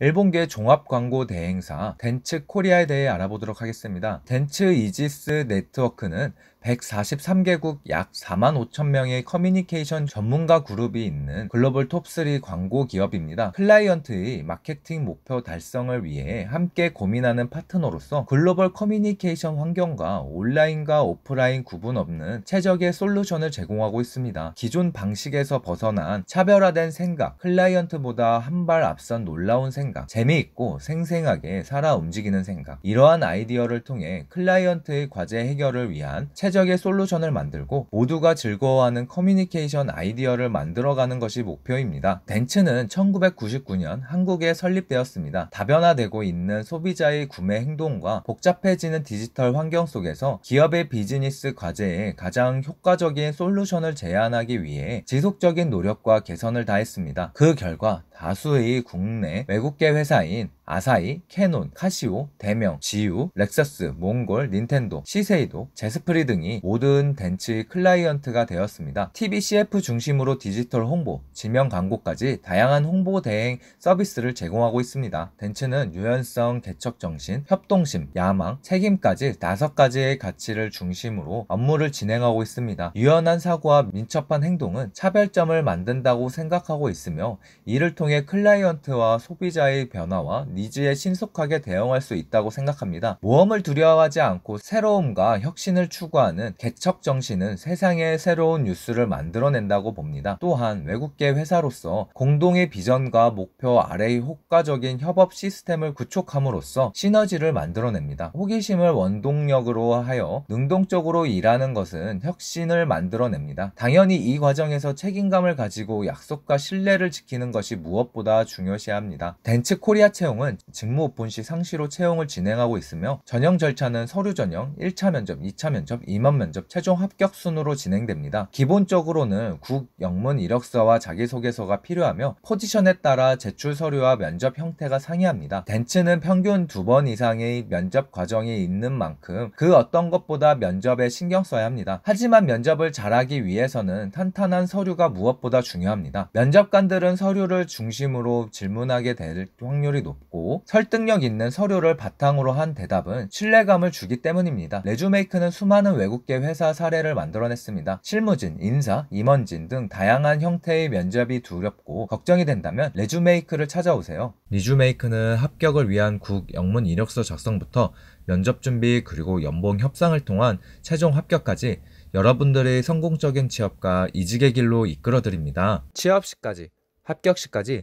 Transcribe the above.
일본계 종합 광고 대행사 덴츠 코리아에 대해 알아보도록 하겠습니다. 덴츠 이지스 네트워크는 143개국 약 4만 5천 명의 커뮤니케이션 전문가 그룹이 있는 글로벌 톱3 광고 기업입니다. 클라이언트의 마케팅 목표 달성을 위해 함께 고민하는 파트너로서 글로벌 커뮤니케이션 환경과 온라인과 오프라인 구분 없는 최적의 솔루션을 제공하고 있습니다. 기존 방식에서 벗어난 차별화된 생각, 클라이언트보다 한 발 앞선 놀라운 생각, 재미있고 생생하게 살아 움직이는 생각. 이러한 아이디어를 통해 클라이언트의 과제 해결을 위한 최적 창의적인 솔루션을 만들고 모두가 즐거워하는 커뮤니케이션 아이디어를 만들어가는 것이 목표입니다. 덴츠는 1999년 한국에 설립되었습니다. 다변화되고 있는 소비자의 구매 행동과 복잡해지는 디지털 환경 속에서 기업의 비즈니스 과제에 가장 효과적인 솔루션을 제안하기 위해 지속적인 노력과 개선을 다했습니다. 그 결과 다수의 국내 외국계 회사인 아사히, 캐논, 카시오, 대명, 지유 렉서스, 몽골, 닌텐도, 시세이도, 제스프리 등 등이 모든 벤츠 클라이언트가 되었습니다. TBCF 중심으로 디지털 홍보, 지명 광고까지 다양한 홍보 대행 서비스를 제공하고 있습니다. 벤츠는 유연성, 개척 정신, 협동심, 야망, 책임까지 다섯 가지의 가치를 중심으로 업무를 진행하고 있습니다. 유연한 사고와 민첩한 행동은 차별점을 만든다고 생각하고 있으며 이를 통해 클라이언트와 소비자의 변화와 니즈에 신속하게 대응할 수 있다고 생각합니다. 모험을 두려워하지 않고 새로움과 혁신을 추구하 추구하는 개척 정신은 세상에 새로운 뉴스를 만들어낸다고 봅니다. 또한 외국계 회사로서 공동의 비전과 목표 아래의 효과적인 협업 시스템을 구축함으로써 시너지를 만들어냅니다. 호기심을 원동력으로 하여 능동적으로 일하는 것은 혁신을 만들어냅니다. 당연히 이 과정에서 책임감을 가지고 약속과 신뢰를 지키는 것이 무엇보다 중요시합니다. 덴츠 코리아 채용은 직무 오픈 시 상시로 채용을 진행하고 있으며 전형 절차는 서류 전형, 1차 면접, 2차 면접, 임원 면접 최종 합격 순으로 진행됩니다. 기본적으로는 국 영문 이력서와 자기소개서가 필요하며 포지션에 따라 제출 서류와 면접 형태가 상이합니다. 덴츠는 평균 두 번 이상의 면접 과정이 있는 만큼 그 어떤 것보다 면접에 신경 써야 합니다. 하지만 면접을 잘하기 위해서는 탄탄한 서류가 무엇보다 중요합니다. 면접관들은 서류를 중심으로 질문하게 될 확률이 높고 설득력 있는 서류를 바탕으로 한 대답은 신뢰감을 주기 때문입니다. 레주메이크는 수많은 외국 외국계 회사 사례를 만들어냈습니다. 실무진, 인사, 임원진 등 다양한 형태의 면접이 두렵고 걱정이 된다면 레주메이크를 찾아오세요. 리주메이크는 합격을 위한 국 영문 이력서 작성부터 면접 준비 그리고 연봉 협상을 통한 최종 합격까지 여러분들의 성공적인 취업과 이직의 길로 이끌어드립니다. 취업 시까지, 합격 시까지